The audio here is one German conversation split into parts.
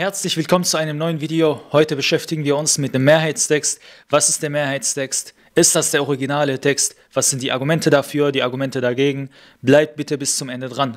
Herzlich willkommen zu einem neuen Video. Heute beschäftigen wir uns mit dem Mehrheitstext. Was ist der Mehrheitstext? Ist das der originale Text? Was sind die Argumente dafür, die Argumente dagegen? Bleibt bitte bis zum Ende dran.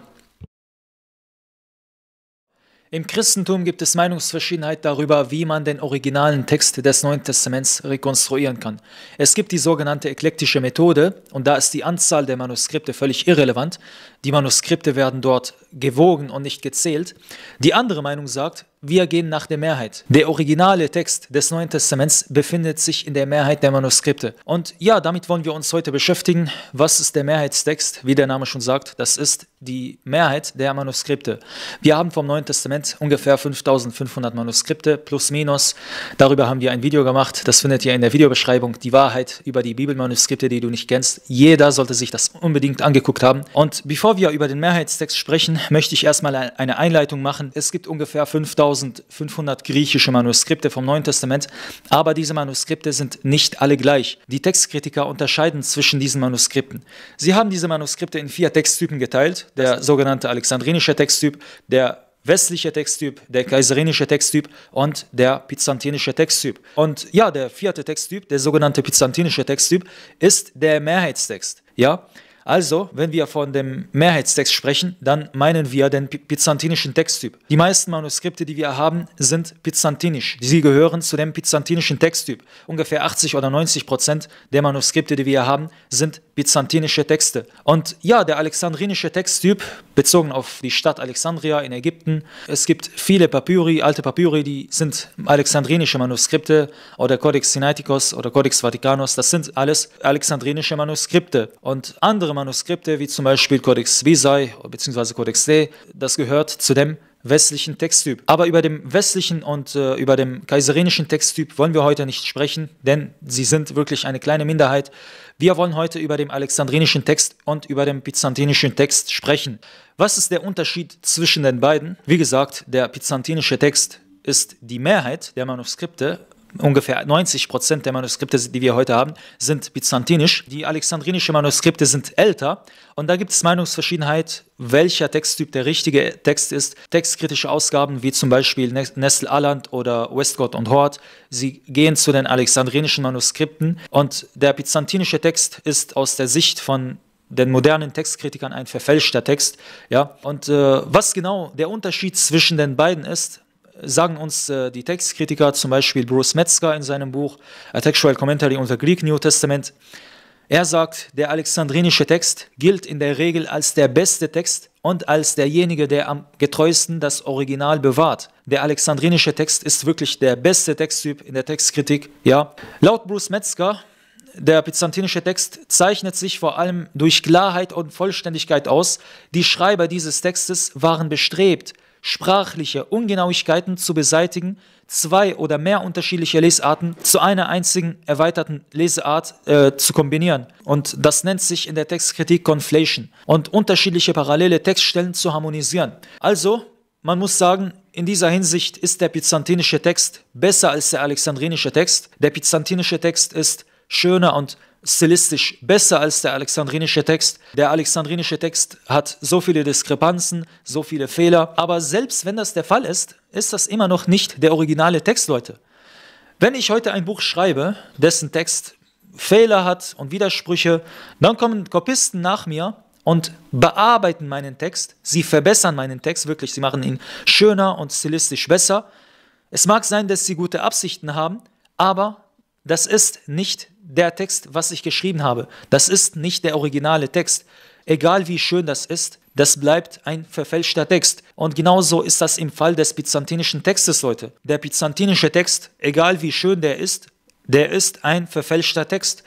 Im Christentum gibt es Meinungsverschiedenheit darüber, wie man den originalen Text des Neuen Testaments rekonstruieren kann. Es gibt die sogenannte eklektische Methode und da ist die Anzahl der Manuskripte völlig irrelevant. Die Manuskripte werden dort gewogen und nicht gezählt. Die andere Meinung sagt, wir gehen nach der Mehrheit. Der originale Text des Neuen Testaments befindet sich in der Mehrheit der Manuskripte. Und ja, damit wollen wir uns heute beschäftigen. Was ist der Mehrheitstext? Wie der Name schon sagt, das ist die Mehrheit der Manuskripte. Wir haben vom Neuen Testament ungefähr 5500 Manuskripte plus minus. Darüber haben wir ein Video gemacht. Das findet ihr in der Videobeschreibung. Die Wahrheit über die Bibelmanuskripte, die du nicht kennst. Jeder sollte sich das unbedingt angeguckt haben. Und bevor wir über den Mehrheitstext sprechen, möchte ich erstmal eine Einleitung machen. Es gibt ungefähr 5000 2500 griechische Manuskripte vom Neuen Testament, aber diese Manuskripte sind nicht alle gleich. Die Textkritiker unterscheiden zwischen diesen Manuskripten. Sie haben diese Manuskripte in vier Texttypen geteilt, der sogenannte alexandrinische Texttyp, der westliche Texttyp, der kaiserinische Texttyp und der byzantinische Texttyp. Und ja, der vierte Texttyp, der sogenannte byzantinische Texttyp, ist der Mehrheitstext. Ja, also, wenn wir von dem Mehrheitstext sprechen, dann meinen wir den byzantinischen Texttyp. Die meisten Manuskripte, die wir haben, sind byzantinisch. Sie gehören zu dem byzantinischen Texttyp. Ungefähr 80 oder 90 Prozent der Manuskripte, die wir haben, sind byzantinische Texte. Und ja, der alexandrinische Texttyp, bezogen auf die Stadt Alexandria in Ägypten, es gibt viele Papyri, alte Papyri, die sind alexandrinische Manuskripte oder Codex Sinaiticus oder Codex Vaticanus, das sind alles alexandrinische Manuskripte. Und andere Manuskripte, wie zum Beispiel Codex Visai bzw. Codex De, das gehört zu dem westlichen Texttyp. Aber über den westlichen und äh, über den kaiserinischen Texttyp wollen wir heute nicht sprechen, denn sie sind wirklich eine kleine Minderheit. Wir wollen heute über den alexandrinischen Text und über den byzantinischen Text sprechen. Was ist der Unterschied zwischen den beiden? Wie gesagt, der byzantinische Text ist die Mehrheit der Manuskripte ungefähr 90 Prozent der Manuskripte, die wir heute haben, sind byzantinisch. Die alexandrinischen Manuskripte sind älter und da gibt es Meinungsverschiedenheit, welcher Texttyp der richtige Text ist. Textkritische Ausgaben wie zum Beispiel Nestle Alland oder Westcott und Hort, sie gehen zu den alexandrinischen Manuskripten und der byzantinische Text ist aus der Sicht von den modernen Textkritikern ein verfälschter Text. Ja? Und äh, was genau der Unterschied zwischen den beiden ist, sagen uns äh, die Textkritiker, zum Beispiel Bruce Metzger in seinem Buch A Textual Commentary on the Greek New Testament, er sagt, der alexandrinische Text gilt in der Regel als der beste Text und als derjenige, der am getreuesten das Original bewahrt. Der alexandrinische Text ist wirklich der beste Texttyp in der Textkritik. Ja. Laut Bruce Metzger, der byzantinische Text zeichnet sich vor allem durch Klarheit und Vollständigkeit aus. Die Schreiber dieses Textes waren bestrebt, sprachliche Ungenauigkeiten zu beseitigen, zwei oder mehr unterschiedliche Lesarten zu einer einzigen erweiterten Leseart äh, zu kombinieren. Und das nennt sich in der Textkritik Conflation und unterschiedliche parallele Textstellen zu harmonisieren. Also, man muss sagen, in dieser Hinsicht ist der byzantinische Text besser als der alexandrinische Text. Der byzantinische Text ist schöner und stilistisch besser als der alexandrinische Text. Der alexandrinische Text hat so viele Diskrepanzen, so viele Fehler. Aber selbst wenn das der Fall ist, ist das immer noch nicht der originale Text, Leute. Wenn ich heute ein Buch schreibe, dessen Text Fehler hat und Widersprüche, dann kommen Kopisten nach mir und bearbeiten meinen Text. Sie verbessern meinen Text wirklich. Sie machen ihn schöner und stilistisch besser. Es mag sein, dass sie gute Absichten haben, aber das ist nicht der Text, was ich geschrieben habe. Das ist nicht der originale Text. Egal wie schön das ist, das bleibt ein verfälschter Text. Und genauso ist das im Fall des byzantinischen Textes, Leute. Der byzantinische Text, egal wie schön der ist, der ist ein verfälschter Text.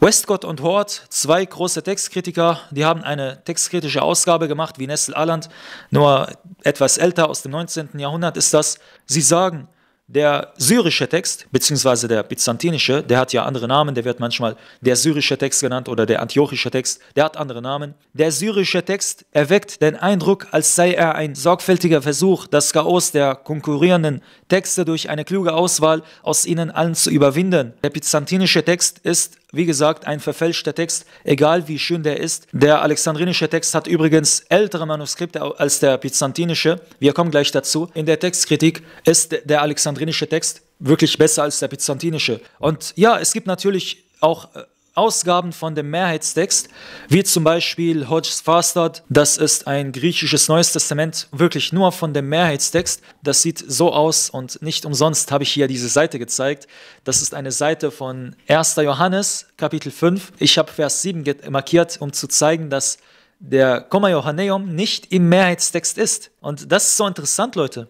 Westcott und Hort, zwei große Textkritiker, die haben eine textkritische Ausgabe gemacht, wie Nestle Alland, nur etwas älter, aus dem 19. Jahrhundert ist das. Sie sagen, der syrische Text, beziehungsweise der byzantinische, der hat ja andere Namen, der wird manchmal der syrische Text genannt oder der antiochische Text, der hat andere Namen. Der syrische Text erweckt den Eindruck, als sei er ein sorgfältiger Versuch, das Chaos der konkurrierenden Texte durch eine kluge Auswahl aus ihnen allen zu überwinden. Der byzantinische Text ist wie gesagt, ein verfälschter Text, egal wie schön der ist. Der alexandrinische Text hat übrigens ältere Manuskripte als der byzantinische. Wir kommen gleich dazu. In der Textkritik ist der alexandrinische Text wirklich besser als der byzantinische. Und ja, es gibt natürlich auch äh, Ausgaben von dem Mehrheitstext, wie zum Beispiel Hodges Fastard, das ist ein griechisches Neues Testament, wirklich nur von dem Mehrheitstext. Das sieht so aus und nicht umsonst habe ich hier diese Seite gezeigt. Das ist eine Seite von 1. Johannes, Kapitel 5. Ich habe Vers 7 markiert, um zu zeigen, dass der Komma Johanneum nicht im Mehrheitstext ist. Und das ist so interessant, Leute.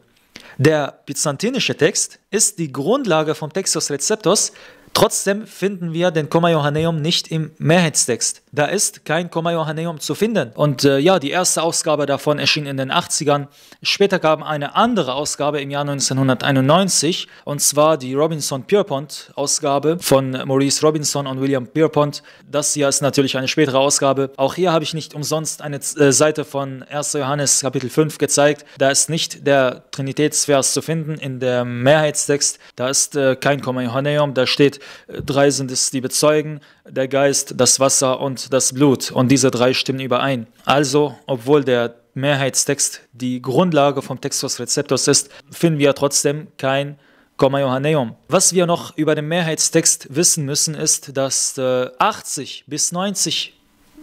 Der byzantinische Text ist die Grundlage vom Textus Receptus, Trotzdem finden wir den Komma Johanneum nicht im Mehrheitstext. Da ist kein Komma Johanneum zu finden. Und äh, ja, die erste Ausgabe davon erschien in den 80ern. Später gab eine andere Ausgabe im Jahr 1991, und zwar die Robinson-Pierpont-Ausgabe von Maurice Robinson und William Pierpont. Das hier ist natürlich eine spätere Ausgabe. Auch hier habe ich nicht umsonst eine äh, Seite von 1. Johannes Kapitel 5 gezeigt. Da ist nicht der Trinitätsvers zu finden in der Mehrheitstext. Da ist äh, kein Komma Johanneum. Da steht, äh, drei sind es, die bezeugen, der Geist, das Wasser und das Blut. Und diese drei stimmen überein. Also, obwohl der Mehrheitstext die Grundlage vom Textus Receptus ist, finden wir trotzdem kein Komma Johanneum. Was wir noch über den Mehrheitstext wissen müssen, ist, dass 80 äh, bis 90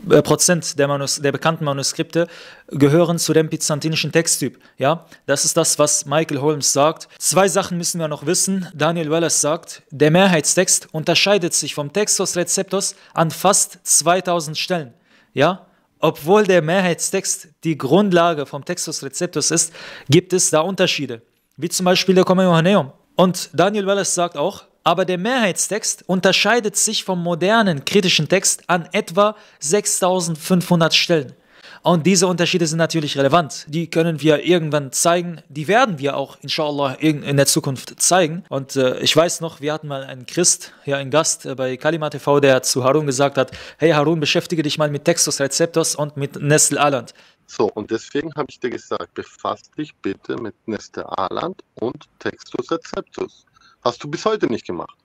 äh, Prozent der, Manus der bekannten Manuskripte gehören zu dem byzantinischen Texttyp. Ja, das ist das, was Michael Holmes sagt. Zwei Sachen müssen wir noch wissen. Daniel Wellers sagt, der Mehrheitstext unterscheidet sich vom Textus Receptus an fast 2000 Stellen. Ja, obwohl der Mehrheitstext die Grundlage vom Textus Receptus ist, gibt es da Unterschiede, wie zum Beispiel der Kommunion. Und Daniel Wellers sagt auch, aber der Mehrheitstext unterscheidet sich vom modernen kritischen Text an etwa 6500 Stellen. Und diese Unterschiede sind natürlich relevant. Die können wir irgendwann zeigen. Die werden wir auch, inshallah, in der Zukunft zeigen. Und äh, ich weiß noch, wir hatten mal einen Christ, ja, einen Gast äh, bei Kalima TV, der zu Harun gesagt hat: Hey Harun, beschäftige dich mal mit Textus Receptus und mit Nestle Aland. So, und deswegen habe ich dir gesagt: Befasst dich bitte mit Nestle Aland und Textus Receptus. Hast du bis heute nicht gemacht.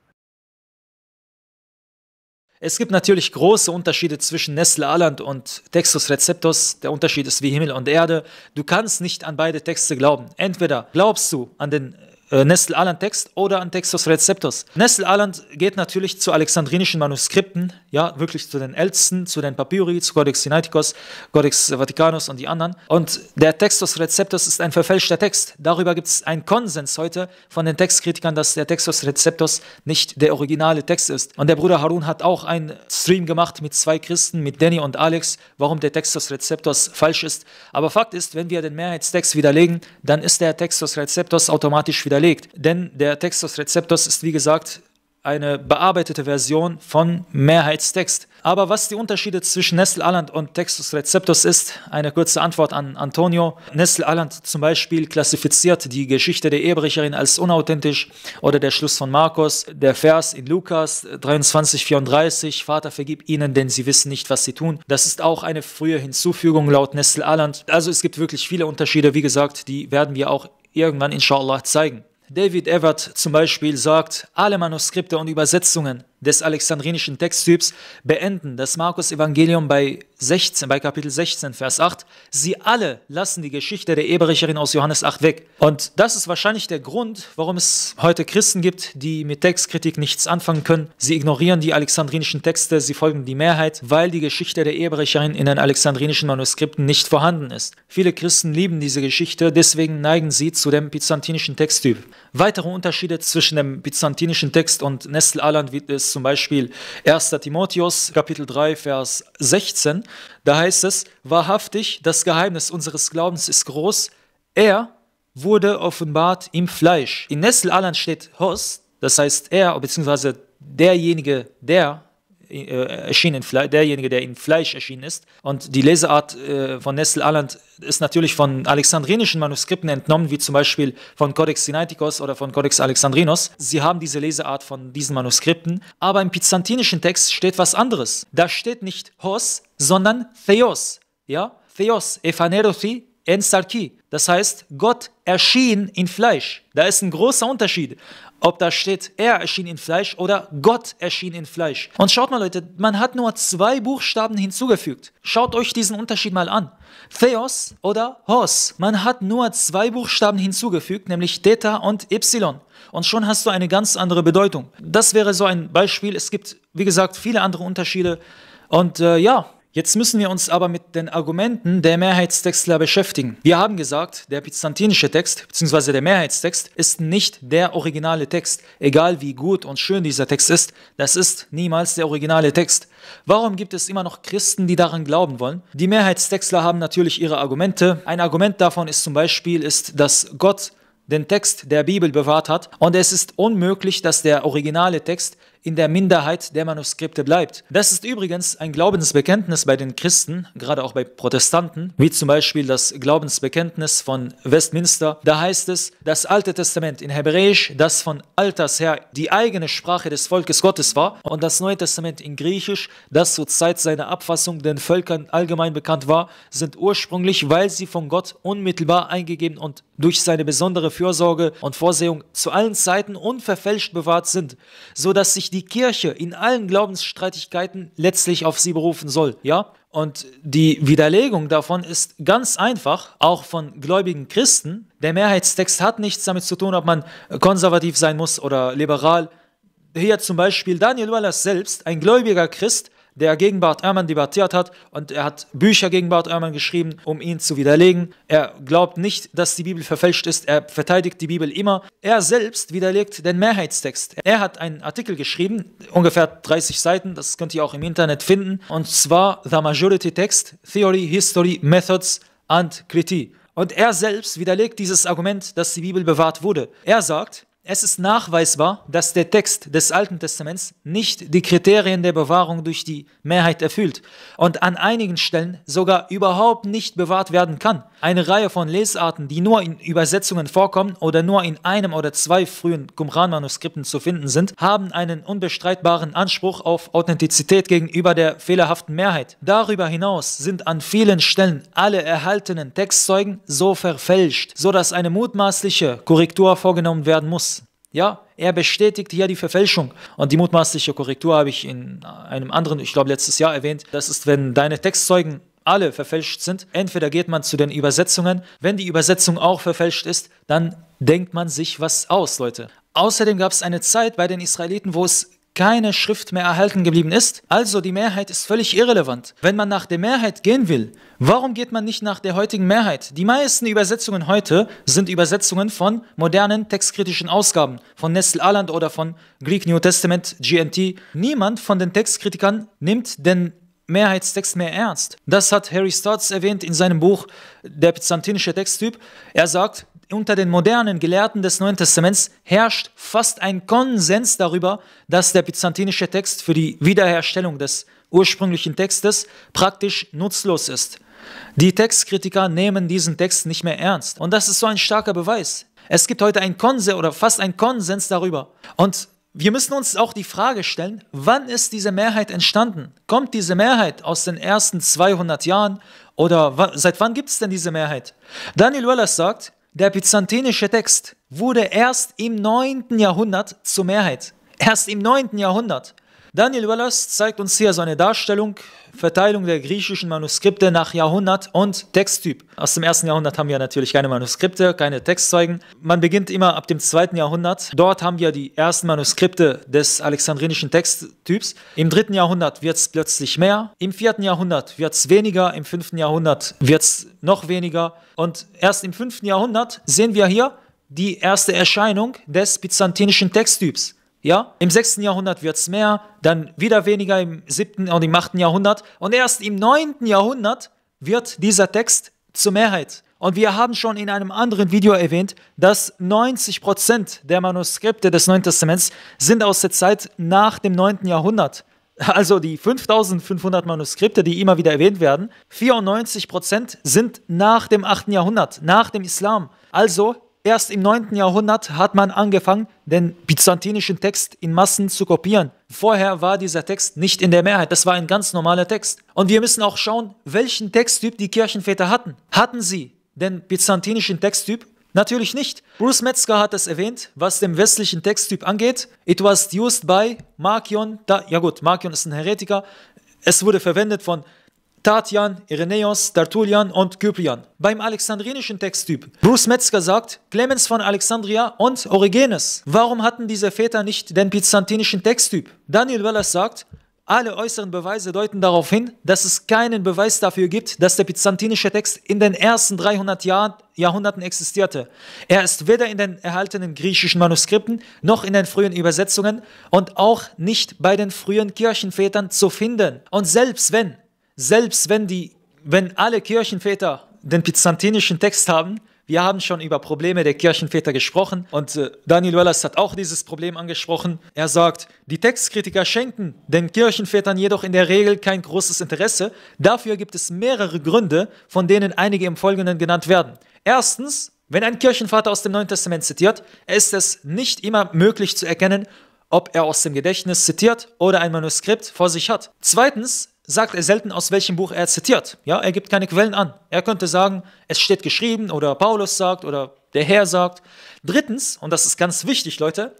Es gibt natürlich große Unterschiede zwischen Nestle Aland und Textus Receptus. Der Unterschied ist wie Himmel und Erde. Du kannst nicht an beide Texte glauben. Entweder glaubst du an den äh, Nestle Aland Text oder an Textus Receptus. Nestle Aland geht natürlich zu alexandrinischen Manuskripten, ja, wirklich zu den ältesten, zu den Papyri, zu Codex Sinaiticus, Codex Vaticanus und die anderen. Und der Textus Receptus ist ein verfälschter Text. Darüber gibt es einen Konsens heute von den Textkritikern, dass der Textus Receptus nicht der originale Text ist. Und der Bruder Harun hat auch einen Stream gemacht mit zwei Christen, mit Danny und Alex, warum der Textus Receptus falsch ist. Aber Fakt ist, wenn wir den Mehrheitstext widerlegen, dann ist der Textus Receptus automatisch wieder widerlegt, denn der Textus Receptus ist wie gesagt eine bearbeitete Version von Mehrheitstext. Aber was die Unterschiede zwischen Nestle Aland und Textus Receptus ist, eine kurze Antwort an Antonio. Nestle Aland zum Beispiel klassifiziert die Geschichte der Ehebrecherin als unauthentisch oder der Schluss von Markus, der Vers in Lukas 23, 34, Vater vergib ihnen, denn sie wissen nicht, was sie tun. Das ist auch eine frühe Hinzufügung laut Nestle Aland. Also es gibt wirklich viele Unterschiede. Wie gesagt, die werden wir auch irgendwann inshallah zeigen. David Evert zum Beispiel sagt, alle Manuskripte und Übersetzungen des alexandrinischen Texttyps beenden. Das Markus Evangelium bei 16, bei Kapitel 16, Vers 8. Sie alle lassen die Geschichte der Ebrecherin aus Johannes 8 weg. Und das ist wahrscheinlich der Grund, warum es heute Christen gibt, die mit Textkritik nichts anfangen können. Sie ignorieren die alexandrinischen Texte, sie folgen die Mehrheit, weil die Geschichte der Ebrecherin in den alexandrinischen Manuskripten nicht vorhanden ist. Viele Christen lieben diese Geschichte, deswegen neigen sie zu dem byzantinischen Texttyp. Weitere Unterschiede zwischen dem byzantinischen Text und Nestle Aland wird es zum Beispiel 1. Timotheus Kapitel 3, Vers 16, da heißt es, wahrhaftig, das Geheimnis unseres Glaubens ist groß, er wurde offenbart im Fleisch. In Nessel Alan steht Hos, das heißt er, beziehungsweise derjenige, der äh, derjenige, der in Fleisch erschienen ist. Und die Leseart äh, von Nestle Alland ist natürlich von alexandrinischen Manuskripten entnommen, wie zum Beispiel von Codex Sinaiticos oder von Codex Alexandrinos. Sie haben diese Leseart von diesen Manuskripten. Aber im byzantinischen Text steht was anderes. Da steht nicht Hos, sondern Theos. Ja? Theos, Ephanerothi, Enstarki. Das heißt, Gott erschien in Fleisch. Da ist ein großer Unterschied ob da steht, er erschien in Fleisch oder Gott erschien in Fleisch. Und schaut mal Leute, man hat nur zwei Buchstaben hinzugefügt. Schaut euch diesen Unterschied mal an. Theos oder Hos. Man hat nur zwei Buchstaben hinzugefügt, nämlich Theta und Y. Und schon hast du eine ganz andere Bedeutung. Das wäre so ein Beispiel. Es gibt, wie gesagt, viele andere Unterschiede. Und äh, ja, Jetzt müssen wir uns aber mit den Argumenten der Mehrheitstextler beschäftigen. Wir haben gesagt, der byzantinische Text bzw. der Mehrheitstext ist nicht der originale Text. Egal wie gut und schön dieser Text ist, das ist niemals der originale Text. Warum gibt es immer noch Christen, die daran glauben wollen? Die Mehrheitstextler haben natürlich ihre Argumente. Ein Argument davon ist zum Beispiel, ist, dass Gott den Text der Bibel bewahrt hat und es ist unmöglich, dass der originale Text in der Minderheit der Manuskripte bleibt. Das ist übrigens ein Glaubensbekenntnis bei den Christen, gerade auch bei Protestanten, wie zum Beispiel das Glaubensbekenntnis von Westminster. Da heißt es, das Alte Testament in Hebräisch, das von Alters her die eigene Sprache des Volkes Gottes war, und das Neue Testament in Griechisch, das zur Zeit seiner Abfassung den Völkern allgemein bekannt war, sind ursprünglich, weil sie von Gott unmittelbar eingegeben und durch seine besondere Fürsorge und Vorsehung zu allen Zeiten unverfälscht bewahrt sind, so dass sich die Kirche in allen Glaubensstreitigkeiten letztlich auf sie berufen soll, ja? Und die Widerlegung davon ist ganz einfach, auch von gläubigen Christen. Der Mehrheitstext hat nichts damit zu tun, ob man konservativ sein muss oder liberal. Hier zum Beispiel Daniel Wallace selbst, ein gläubiger Christ, der gegen Bart Ehrmann debattiert hat und er hat Bücher gegen Bart Ehrmann geschrieben, um ihn zu widerlegen. Er glaubt nicht, dass die Bibel verfälscht ist, er verteidigt die Bibel immer. Er selbst widerlegt den Mehrheitstext. Er hat einen Artikel geschrieben, ungefähr 30 Seiten, das könnt ihr auch im Internet finden, und zwar The Majority Text, Theory, History, Methods and Critique. Und er selbst widerlegt dieses Argument, dass die Bibel bewahrt wurde. Er sagt, es ist nachweisbar, dass der Text des Alten Testaments nicht die Kriterien der Bewahrung durch die Mehrheit erfüllt und an einigen Stellen sogar überhaupt nicht bewahrt werden kann. Eine Reihe von Lesarten, die nur in Übersetzungen vorkommen oder nur in einem oder zwei frühen Qumran-Manuskripten zu finden sind, haben einen unbestreitbaren Anspruch auf Authentizität gegenüber der fehlerhaften Mehrheit. Darüber hinaus sind an vielen Stellen alle erhaltenen Textzeugen so verfälscht, sodass eine mutmaßliche Korrektur vorgenommen werden muss. Ja, er bestätigt hier die Verfälschung. Und die mutmaßliche Korrektur habe ich in einem anderen, ich glaube letztes Jahr erwähnt. Das ist, wenn deine Textzeugen alle verfälscht sind. Entweder geht man zu den Übersetzungen. Wenn die Übersetzung auch verfälscht ist, dann denkt man sich was aus, Leute. Außerdem gab es eine Zeit bei den Israeliten, wo es keine Schrift mehr erhalten geblieben ist. Also die Mehrheit ist völlig irrelevant. Wenn man nach der Mehrheit gehen will, warum geht man nicht nach der heutigen Mehrheit? Die meisten Übersetzungen heute sind Übersetzungen von modernen textkritischen Ausgaben, von Nestle Aland oder von Greek New Testament, GNT. Niemand von den Textkritikern nimmt den Mehrheitstext mehr ernst. Das hat Harry Stott erwähnt in seinem Buch Der byzantinische Texttyp. Er sagt, unter den modernen Gelehrten des Neuen Testaments herrscht fast ein Konsens darüber, dass der byzantinische Text für die Wiederherstellung des ursprünglichen Textes praktisch nutzlos ist. Die Textkritiker nehmen diesen Text nicht mehr ernst. Und das ist so ein starker Beweis. Es gibt heute einen Konsens oder fast einen Konsens darüber. Und wir müssen uns auch die Frage stellen, wann ist diese Mehrheit entstanden? Kommt diese Mehrheit aus den ersten 200 Jahren oder seit wann gibt es denn diese Mehrheit? Daniel Wallace sagt, der byzantinische Text wurde erst im 9. Jahrhundert zur Mehrheit. Erst im 9. Jahrhundert. Daniel Wallace zeigt uns hier seine Darstellung, Verteilung der griechischen Manuskripte nach Jahrhundert und Texttyp. Aus dem ersten Jahrhundert haben wir natürlich keine Manuskripte, keine Textzeugen. Man beginnt immer ab dem zweiten Jahrhundert. Dort haben wir die ersten Manuskripte des alexandrinischen Texttyps. Im dritten Jahrhundert wird es plötzlich mehr. Im vierten Jahrhundert wird es weniger. Im fünften Jahrhundert wird es noch weniger. Und erst im fünften Jahrhundert sehen wir hier die erste Erscheinung des byzantinischen Texttyps. Ja, im 6. Jahrhundert wird es mehr, dann wieder weniger im 7. und im 8. Jahrhundert und erst im 9. Jahrhundert wird dieser Text zur Mehrheit. Und wir haben schon in einem anderen Video erwähnt, dass 90% der Manuskripte des Neuen Testaments sind aus der Zeit nach dem 9. Jahrhundert. Also die 5500 Manuskripte, die immer wieder erwähnt werden, 94% sind nach dem 8. Jahrhundert, nach dem Islam. Also Erst im 9. Jahrhundert hat man angefangen, den byzantinischen Text in Massen zu kopieren. Vorher war dieser Text nicht in der Mehrheit, das war ein ganz normaler Text. Und wir müssen auch schauen, welchen Texttyp die Kirchenväter hatten. Hatten sie den byzantinischen Texttyp? Natürlich nicht. Bruce Metzger hat es erwähnt, was dem westlichen Texttyp angeht. It was used by Markion, da, ja gut, Markion ist ein Heretiker. Es wurde verwendet von Tatian, Irenäus, Tertullian und Kyprian. Beim alexandrinischen Texttyp. Bruce Metzger sagt, Clemens von Alexandria und Origenes. Warum hatten diese Väter nicht den byzantinischen Texttyp? Daniel Wellers sagt, alle äußeren Beweise deuten darauf hin, dass es keinen Beweis dafür gibt, dass der byzantinische Text in den ersten 300 Jahr Jahrhunderten existierte. Er ist weder in den erhaltenen griechischen Manuskripten noch in den frühen Übersetzungen und auch nicht bei den frühen Kirchenvätern zu finden. Und selbst wenn, selbst wenn, die, wenn alle Kirchenväter den byzantinischen Text haben, wir haben schon über Probleme der Kirchenväter gesprochen und äh, Daniel Wellers hat auch dieses Problem angesprochen. Er sagt, die Textkritiker schenken den Kirchenvätern jedoch in der Regel kein großes Interesse. Dafür gibt es mehrere Gründe, von denen einige im Folgenden genannt werden. Erstens, wenn ein Kirchenvater aus dem Neuen Testament zitiert, ist es nicht immer möglich zu erkennen, ob er aus dem Gedächtnis zitiert oder ein Manuskript vor sich hat. Zweitens, sagt er selten, aus welchem Buch er zitiert. Ja, er gibt keine Quellen an. Er könnte sagen, es steht geschrieben oder Paulus sagt oder der Herr sagt. Drittens, und das ist ganz wichtig, Leute,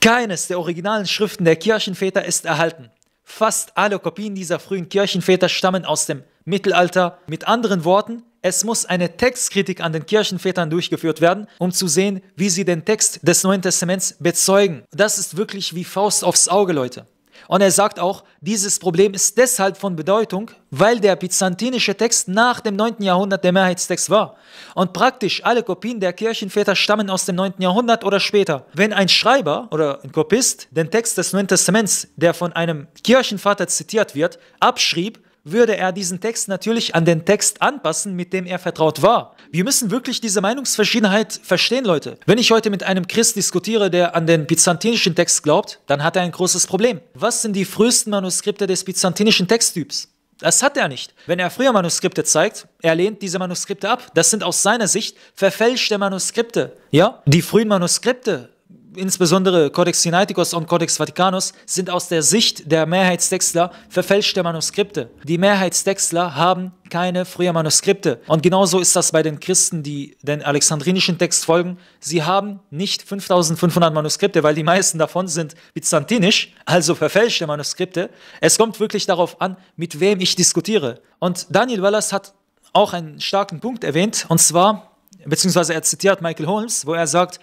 keines der originalen Schriften der Kirchenväter ist erhalten. Fast alle Kopien dieser frühen Kirchenväter stammen aus dem Mittelalter. Mit anderen Worten, es muss eine Textkritik an den Kirchenvätern durchgeführt werden, um zu sehen, wie sie den Text des Neuen Testaments bezeugen. Das ist wirklich wie Faust aufs Auge, Leute. Und er sagt auch, dieses Problem ist deshalb von Bedeutung, weil der byzantinische Text nach dem 9. Jahrhundert der Mehrheitstext war. Und praktisch alle Kopien der Kirchenväter stammen aus dem 9. Jahrhundert oder später. Wenn ein Schreiber oder ein Kopist den Text des Neuen Testaments, der von einem Kirchenvater zitiert wird, abschrieb, würde er diesen Text natürlich an den Text anpassen, mit dem er vertraut war. Wir müssen wirklich diese Meinungsverschiedenheit verstehen, Leute. Wenn ich heute mit einem Christ diskutiere, der an den byzantinischen Text glaubt, dann hat er ein großes Problem. Was sind die frühesten Manuskripte des byzantinischen Texttyps? Das hat er nicht. Wenn er früher Manuskripte zeigt, er lehnt diese Manuskripte ab. Das sind aus seiner Sicht verfälschte Manuskripte. Ja? Die frühen Manuskripte insbesondere Codex Sinaiticus und Codex Vaticanus, sind aus der Sicht der Mehrheitstextler verfälschte Manuskripte. Die Mehrheitstextler haben keine frühen Manuskripte. Und genauso ist das bei den Christen, die den alexandrinischen Text folgen. Sie haben nicht 5500 Manuskripte, weil die meisten davon sind byzantinisch, also verfälschte Manuskripte. Es kommt wirklich darauf an, mit wem ich diskutiere. Und Daniel Wallace hat auch einen starken Punkt erwähnt, und zwar, beziehungsweise er zitiert Michael Holmes, wo er sagt,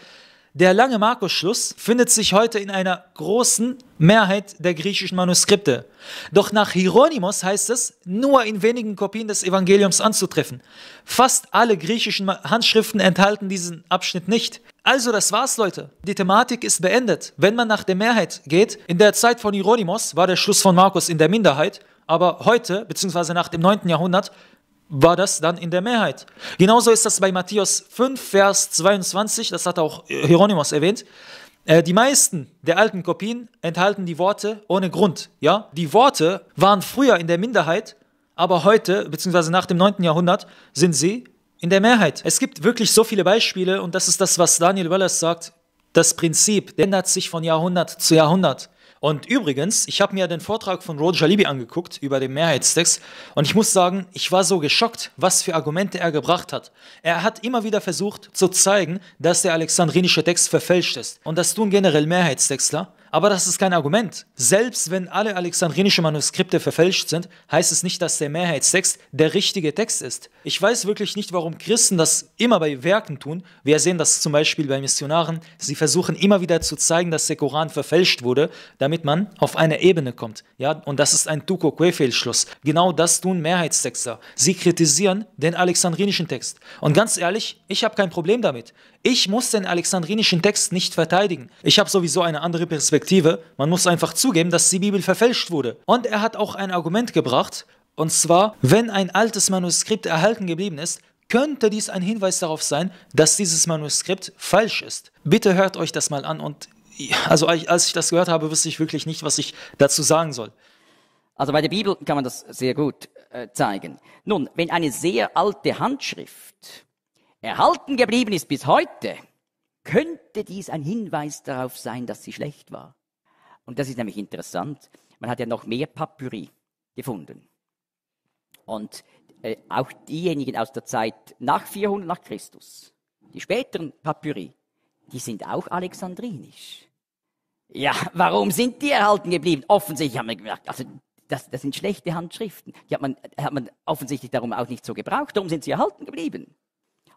der lange Markus-Schluss findet sich heute in einer großen Mehrheit der griechischen Manuskripte. Doch nach Hieronymus heißt es, nur in wenigen Kopien des Evangeliums anzutreffen. Fast alle griechischen Handschriften enthalten diesen Abschnitt nicht. Also das war's, Leute. Die Thematik ist beendet. Wenn man nach der Mehrheit geht, in der Zeit von Hieronymus war der Schluss von Markus in der Minderheit, aber heute, beziehungsweise nach dem 9. Jahrhundert, war das dann in der Mehrheit. Genauso ist das bei Matthäus 5, Vers 22, das hat auch Hieronymus erwähnt. Äh, die meisten der alten Kopien enthalten die Worte ohne Grund. Ja? Die Worte waren früher in der Minderheit, aber heute, beziehungsweise nach dem 9. Jahrhundert, sind sie in der Mehrheit. Es gibt wirklich so viele Beispiele und das ist das, was Daniel Wellers sagt. Das Prinzip ändert sich von Jahrhundert zu Jahrhundert. Und übrigens, ich habe mir den Vortrag von Roger Libby angeguckt über den Mehrheitstext und ich muss sagen, ich war so geschockt, was für Argumente er gebracht hat. Er hat immer wieder versucht zu zeigen, dass der alexandrinische Text verfälscht ist und das tun generell Mehrheitstextler. Aber das ist kein Argument. Selbst wenn alle alexandrinischen Manuskripte verfälscht sind, heißt es nicht, dass der Mehrheitstext der richtige Text ist. Ich weiß wirklich nicht, warum Christen das immer bei Werken tun. Wir sehen das zum Beispiel bei Missionaren. Sie versuchen immer wieder zu zeigen, dass der Koran verfälscht wurde, damit man auf eine Ebene kommt. Ja, und das ist ein tuko fehlschluss Genau das tun Mehrheitstexter. Sie kritisieren den alexandrinischen Text. Und ganz ehrlich, ich habe kein Problem damit. Ich muss den alexandrinischen Text nicht verteidigen. Ich habe sowieso eine andere Perspektive. Man muss einfach zugeben, dass die Bibel verfälscht wurde. Und er hat auch ein Argument gebracht, und zwar, wenn ein altes Manuskript erhalten geblieben ist, könnte dies ein Hinweis darauf sein, dass dieses Manuskript falsch ist. Bitte hört euch das mal an und also als ich das gehört habe, wusste ich wirklich nicht, was ich dazu sagen soll. Also bei der Bibel kann man das sehr gut äh, zeigen. Nun, wenn eine sehr alte Handschrift erhalten geblieben ist bis heute, könnte dies ein Hinweis darauf sein, dass sie schlecht war. Und das ist nämlich interessant. Man hat ja noch mehr Papyri gefunden. Und äh, auch diejenigen aus der Zeit nach 400 nach Christus, die späteren Papyri, die sind auch alexandrinisch. Ja, warum sind die erhalten geblieben? Offensichtlich haben wir gemerkt, also das, das sind schlechte Handschriften. Die hat man, hat man offensichtlich darum auch nicht so gebraucht. Darum sind sie erhalten geblieben.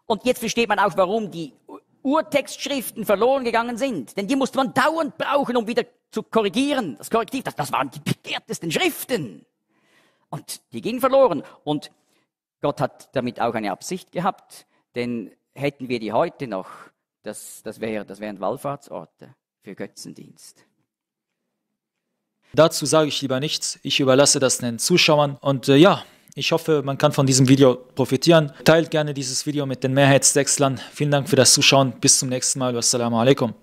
Und jetzt versteht man auch, warum die Urtextschriften verloren gegangen sind. Denn die musste man dauernd brauchen, um wieder zu korrigieren. Das Korrektiv, das, das waren die begehrtesten Schriften. Und die gingen verloren. Und Gott hat damit auch eine Absicht gehabt, denn hätten wir die heute noch, das, das, wäre, das wären Wallfahrtsorte für Götzendienst. Dazu sage ich lieber nichts. Ich überlasse das den Zuschauern. Und äh, ja, ich hoffe, man kann von diesem Video profitieren. Teilt gerne dieses Video mit den Mehrheitstextlern. Vielen Dank für das Zuschauen. Bis zum nächsten Mal. Wassalamu alaikum.